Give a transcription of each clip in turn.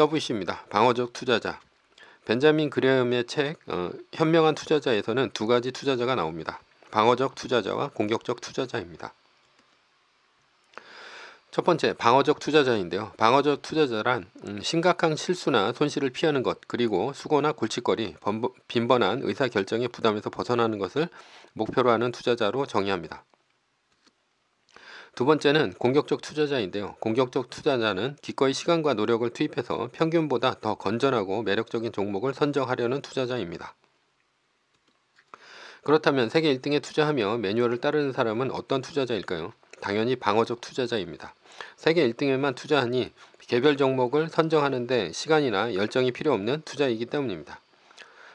서부이시입니다 방어적 투자자 벤자민 그레엄의 책 어, 현명한 투자자에서는 두 가지 투자자가 나옵니다. 방어적 투자자와 공격적 투자자입니다. 첫 번째, 방어적 투자자인데요. 방어적 투자자란 음, 심각한 실수나 손실을 피하는 것, 그리고 수고나 골칫거리, 번버, 빈번한 의사결정의 부담에서 벗어나는 것을 목표로 하는 투자자로 정의합니다. 두 번째는 공격적 투자자인데요. 공격적 투자자는 기꺼이 시간과 노력을 투입해서 평균보다 더 건전하고 매력적인 종목을 선정하려는 투자자입니다. 그렇다면 세계 1등에 투자하며 매뉴얼을 따르는 사람은 어떤 투자자일까요? 당연히 방어적 투자자입니다. 세계 1등에만 투자하니 개별 종목을 선정하는데 시간이나 열정이 필요 없는 투자이기 때문입니다.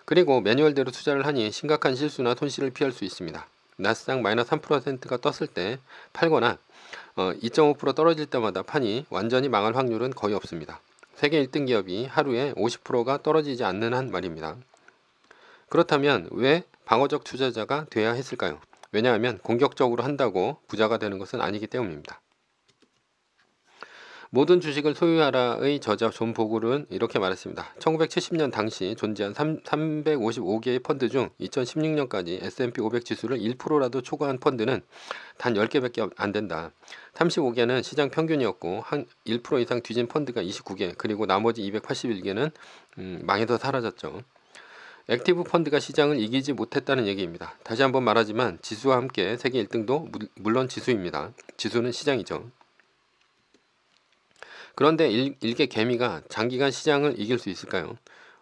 그리고 매뉴얼대로 투자를 하니 심각한 실수나 손실을 피할 수 있습니다. 나스닥 마이너스 3%가 떴을 때 팔거나 어, 2.5% 떨어질 때마다 판이 완전히 망할 확률은 거의 없습니다. 세계 1등 기업이 하루에 50%가 떨어지지 않는 한 말입니다. 그렇다면 왜 방어적 투자자가 돼야 했을까요? 왜냐하면 공격적으로 한다고 부자가 되는 것은 아니기 때문입니다. 모든 주식을 소유하라의 저자 존 보굴은 이렇게 말했습니다. 1970년 당시 존재한 3, 5 5개의 펀드 중 2016년까지 S&P 500 지수를 1%라도 초과한 펀드는 단 10개밖에 안 된다. 35개는 시장 평균이었고 한1% 이상 뒤진 펀드가 29개 그리고 나머지 281개는 음, 망해서 사라졌죠. 액티브 펀드가 시장을 이기지 못했다는 얘기입니다. 다시 한번 말하지만 지수와 함께 세계 1등도 물론 지수입니다. 지수는 시장이죠. 그런데 일, 일개 개미가 장기간 시장을 이길 수 있을까요?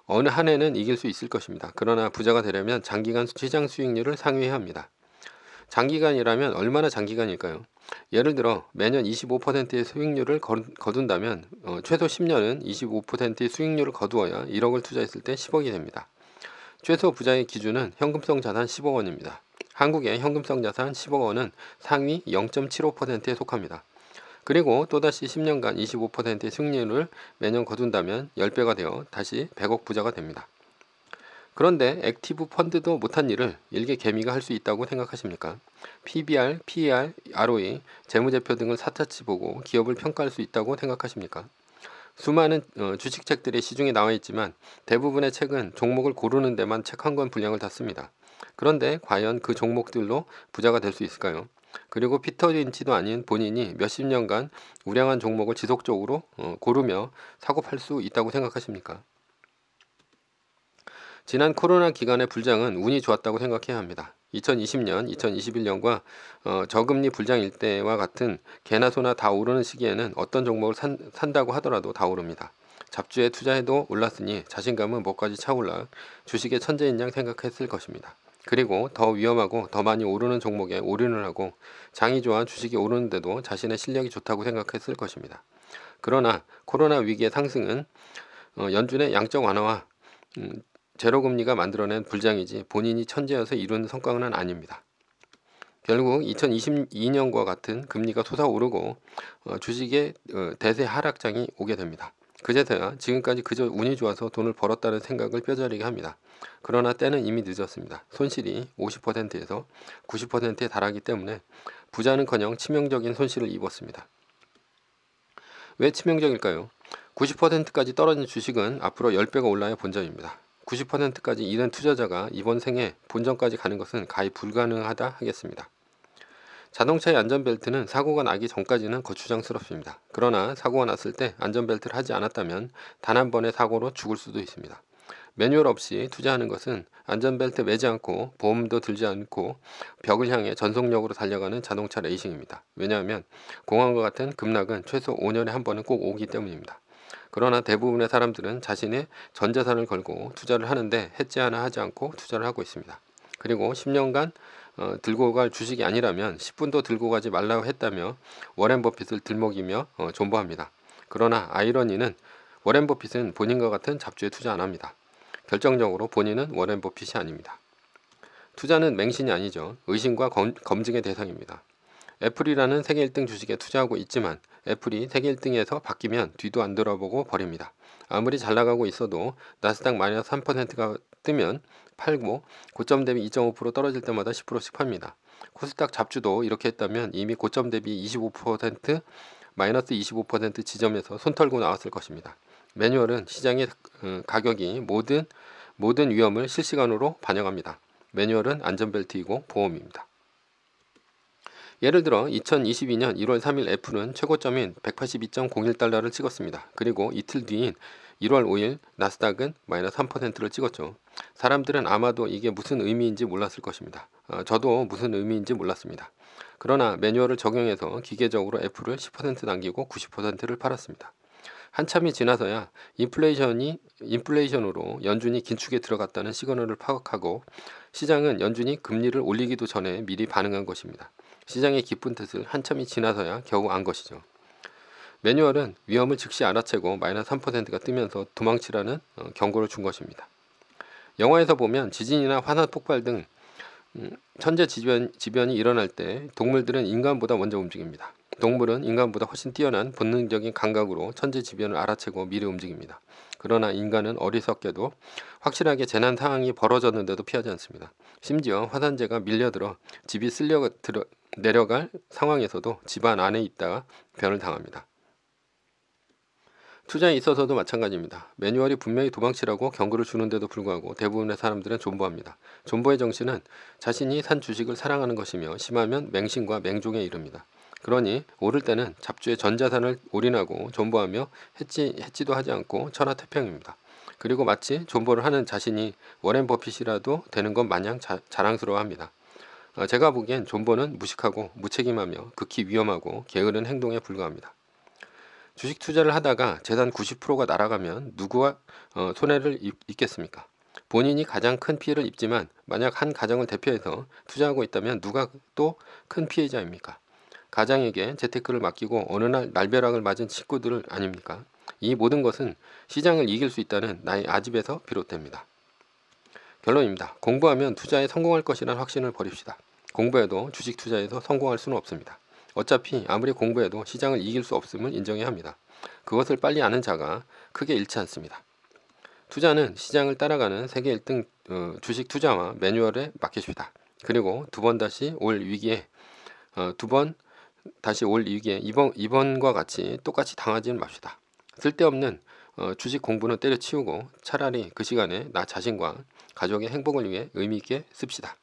어느 한 해는 이길 수 있을 것입니다. 그러나 부자가 되려면 장기간 시장 수익률을 상회해야 합니다. 장기간이라면 얼마나 장기간일까요? 예를 들어 매년 25%의 수익률을 거둔다면 어, 최소 10년은 25%의 수익률을 거두어야 1억을 투자했을 때 10억이 됩니다. 최소 부자의 기준은 현금성 자산 10억 원입니다. 한국의 현금성 자산 10억 원은 상위 0.75%에 속합니다. 그리고 또다시 10년간 25%의 승리를 매년 거둔다면 10배가 되어 다시 100억 부자가 됩니다. 그런데 액티브 펀드도 못한 일을 일개 개미가 할 수 있다고 생각하십니까? PBR, PER, ROE, 재무제표 등을 사타치 보고 기업을 평가할 수 있다고 생각하십니까? 수많은 어, 주식책들이 시중에 나와 있지만 대부분의 책은 종목을 고르는 데만 책 한 권 분량을 닫습니다. 그런데 과연 그 종목들로 부자가 될 수 있을까요? 그리고 피터 린치도 아닌 본인이 몇십 년간 우량한 종목을 지속적으로 어, 고르며 사고 팔 수 있다고 생각하십니까? 지난 코로나 기간의 불장은 운이 좋았다고 생각해야 합니다. 2020년, 2021년과 어, 저금리 불장일 때와 같은 개나 소나 다 오르는 시기에는 어떤 종목을 산, 산다고 하더라도 다 오릅니다. 잡주에 투자해도 올랐으니 자신감은 뭐까지 차올라 주식의 천재인 양 생각했을 것입니다. 그리고 더 위험하고 더 많이 오르는 종목에 올인을 하고 장이 좋아 주식이 오르는데도 자신의 실력이 좋다고 생각했을 것입니다. 그러나 코로나 위기의 상승은 어, 연준의 양적 완화와 음, 제로금리가 만들어낸 불장이지 본인이 천재여서 이룬 성과는 아닙니다. 결국 2022년과 같은 금리가 솟아오르고 어, 주식의 어, 대세 하락장이 오게 됩니다. 그제서야 지금까지 그저 운이 좋아서 돈을 벌었다는 생각을 뼈저리게 합니다. 그러나 때는 이미 늦었습니다. 손실이 50%에서 90%에 달하기 때문에 부자는커녕 치명적인 손실을 입었습니다. 왜 치명적일까요? 90%까지 떨어진 주식은 앞으로 10배가 올라야 본전입니다. 90%까지 잃은 투자자가 이번 생에 본전까지 가는 것은 가히 불가능하다 하겠습니다. 자동차의 안전벨트는 사고가 나기 전까지는 거추장스럽습니다. 그러나 사고가 났을 때 안전벨트를 하지 않았다면 단 한 번의 사고로 죽을 수도 있습니다. 매뉴얼 없이 투자하는 것은 안전벨트 매지 않고 보험도 들지 않고 벽을 향해 전속력으로 달려가는 자동차 레이싱입니다. 왜냐하면 공항과 같은 급락은 최소 5년에 한 번은 꼭 오기 때문입니다. 그러나 대부분의 사람들은 자신의 전 재산을 걸고 투자를 하는데 해지 하나 하지 않고 투자를 하고 있습니다. 그리고 10년간 어, 들고 갈 주식이 아니라면 10분도 들고 가지 말라고 했다며 워렌 버핏을 들먹이며 어, 존버합니다. 그러나 아이러니는 워렌 버핏은 본인과 같은 잡주에 투자 안 합니다. 결정적으로 본인은 워렌 버핏이 아닙니다. 투자는 맹신이 아니죠. 의심과 검, 검증의 대상입니다. 애플이라는 세계 1등 주식에 투자하고 있지만 애플이 세계 1등에서 바뀌면 뒤도 안 돌아보고 버립니다. 아무리 잘 나가고 있어도 나스닥 마이너스 3%가 뜨면 팔고 고점 대비 2.5% 떨어질 때마다 10%씩 팝니다. 코스닥 잡주도 이렇게 했다면 이미 고점 대비 25% 마이너스 25% 지점에서 손 털고 나왔을 것입니다. 매뉴얼은 시장의 어, 가격이 모든 모든 위험을 실시간으로 반영합니다. 매뉴얼은 안전벨트이고 보험입니다. 예를 들어 2022년 1월 3일 애플은 최고점인 182.01달러를 찍었습니다. 그리고 이틀 뒤인 1월 5일 나스닥은 마이너스 3%를 찍었죠. 사람들은 아마도 이게 무슨 의미인지 몰랐을 것입니다. 어, 저도 무슨 의미인지 몰랐습니다. 그러나 매뉴얼을 적용해서 기계적으로 애플을 10% 남기고 90%를 팔았습니다. 한참이 지나서야 인플레이션이 인플레이션으로 연준이 긴축에 들어갔다는 시그널을 파악하고 시장은 연준이 금리를 올리기도 전에 미리 반응한 것입니다. 시장의 깊은 뜻을 한참이 지나서야 겨우 안 것이죠. 매뉴얼은 위험을 즉시 알아채고 마이너스 3%가 뜨면서 도망치라는 어, 경고를 준 것입니다. 영화에서 보면 지진이나 화산 폭발 등 음, 천재 지변, 이 일어날 때 동물들은 인간보다 먼저 움직입니다. 동물은 인간보다 훨씬 뛰어난 본능적인 감각으로 천재 지변을 알아채고 미리 움직입니다. 그러나 인간은 어리석게도 확실하게 재난 상황이 벌어졌는데도 피하지 않습니다. 심지어 화산재가 밀려들어 집이 쓸려 들어 내려갈 상황에서도 집안 안에 있다가 변을 당합니다. 투자에 있어서도 마찬가지입니다. 매뉴얼이 분명히 도망치라고 경고를 주는데도 불구하고 대부분의 사람들은 존버합니다. 존버의 정신은 자신이 산 주식을 사랑하는 것이며 심하면 맹신과 맹종에 이릅니다. 그러니 오를 때는 잡주의 전자산을 올인하고 존버하며 해치, 해치도 하지 않고 천하태평입니다. 그리고 마치 존버를 하는 자신이 워렌 버핏이라도 되는 것 마냥 자, 자랑스러워합니다. 어, 제가 보기엔 존버는 무식하고 무책임하며 극히 위험하고 게으른 행동에 불과합니다. 주식 투자를 하다가 재단 90%가 날아가면 누구와 어, 손해를 입겠습니까? 본인이 가장 큰 피해를 입지만 만약 한 가정을 대표해서 투자하고 있다면 누가 또 큰 피해자입니까? 가장에게 재테크를 맡기고 어느 날 날벼락을 맞은 식구들을 아닙니까? 이 모든 것은 시장을 이길 수 있다는 나의 아집에서 비롯됩니다. 결론입니다. 공부하면 투자에 성공할 것이란 확신을 버립시다. 공부해도 주식 투자에서 성공할 수는 없습니다. 어차피 아무리 공부해도 시장을 이길 수 없음을 인정해야 합니다. 그것을 빨리 아는 자가 크게 잃지 않습니다. 투자는 시장을 따라가는 세계 1등 어, 주식 투자와 매뉴얼에 맡기십니다. 그리고 두 번 다시 올 위기에 어, 두 번 다시 올 위기에 이번 이번과 같이 똑같이 당하지는 맙시다. 쓸데없는 어, 주식 공부는 때려치우고 차라리 그 시간에 나 자신과 가족의 행복을 위해 의미 있게 씁시다.